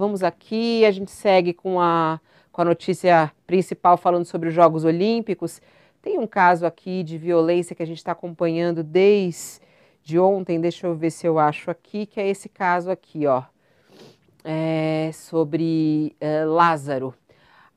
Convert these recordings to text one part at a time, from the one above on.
Vamos aqui, a gente segue com a, com a notícia principal falando sobre os Jogos Olímpicos. Tem um caso aqui de violência que a gente está acompanhando desde ontem. Deixa eu ver se eu acho aqui, que é esse caso aqui, ó. É sobre é, Lázaro.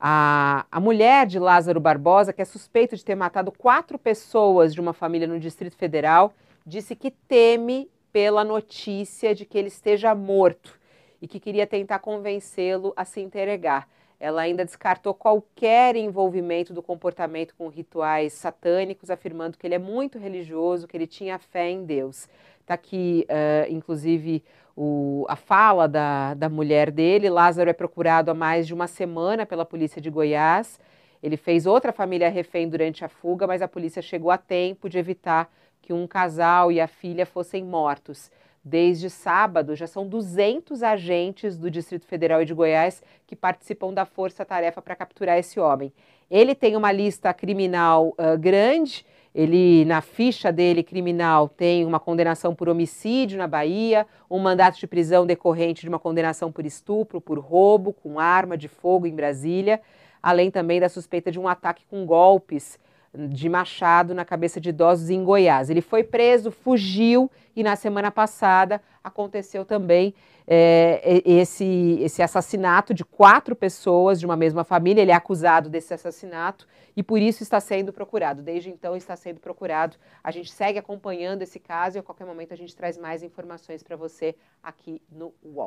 A, a mulher de Lázaro Barbosa, que é suspeita de ter matado quatro pessoas de uma família no Distrito Federal, disse que teme pela notícia de que ele esteja morto e que queria tentar convencê-lo a se entregar. Ela ainda descartou qualquer envolvimento do comportamento com rituais satânicos, afirmando que ele é muito religioso, que ele tinha fé em Deus. Está aqui, uh, inclusive, o, a fala da, da mulher dele. Lázaro é procurado há mais de uma semana pela polícia de Goiás. Ele fez outra família refém durante a fuga, mas a polícia chegou a tempo de evitar que um casal e a filha fossem mortos. Desde sábado, já são 200 agentes do Distrito Federal e de Goiás que participam da força-tarefa para capturar esse homem. Ele tem uma lista criminal uh, grande, ele na ficha dele criminal tem uma condenação por homicídio na Bahia, um mandato de prisão decorrente de uma condenação por estupro, por roubo com arma de fogo em Brasília, além também da suspeita de um ataque com golpes de machado na cabeça de idosos em Goiás. Ele foi preso, fugiu e na semana passada aconteceu também é, esse, esse assassinato de quatro pessoas de uma mesma família. Ele é acusado desse assassinato e por isso está sendo procurado. Desde então está sendo procurado. A gente segue acompanhando esse caso e a qualquer momento a gente traz mais informações para você aqui no UOL.